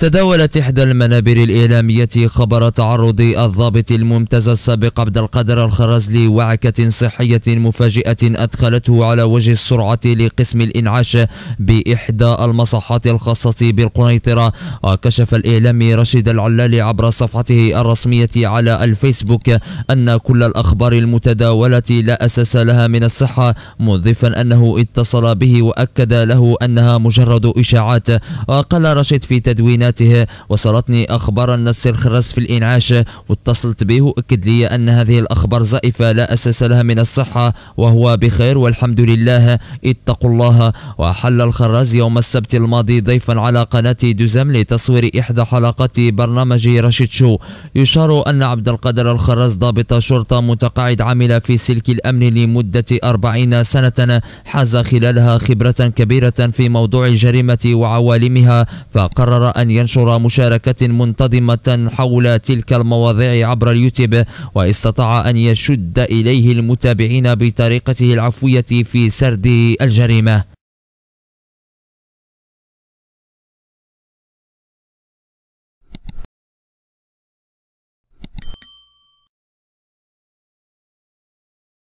تداولت إحدى المنابر الإعلامية خبر تعرض الضابط الممتاز السابق عبد القادر الخرزلي وعكة صحية مفاجئة أدخلته على وجه السرعة لقسم الإنعاش بإحدى المصحات الخاصة بالقنيطرة وكشف الإعلامي رشيد العلالي عبر صفحته الرسمية على الفيسبوك أن كل الأخبار المتداولة لا أساس لها من الصحة مضيفا أنه اتصل به وأكد له أنها مجرد إشاعات وقال رشيد في تدوينات معلوماته وصلتني أخبار النص الخرس في الإنعاش واتصلت به وأكد لي أن هذه الأخبار زائفة لا أساس لها من الصحة وهو بخير والحمد لله اتقوا الله وحل الخراز يوم السبت الماضي ضيفا على قناة دوزام لتصوير إحدى حلقات برنامج رشيد شو يشار أن عبد القادر الخراز ضابط شرطة متقاعد عمل في سلك الأمن لمدة أربعين سنة حاز خلالها خبرة كبيرة في موضوع الجريمة وعوالمها فقرر أن ينشر مشاركة منتظمة حول تلك المواضيع عبر اليوتيوب واستطاع أن يشد إليه المتابعين بطريقته العفوية في سرد الجريمة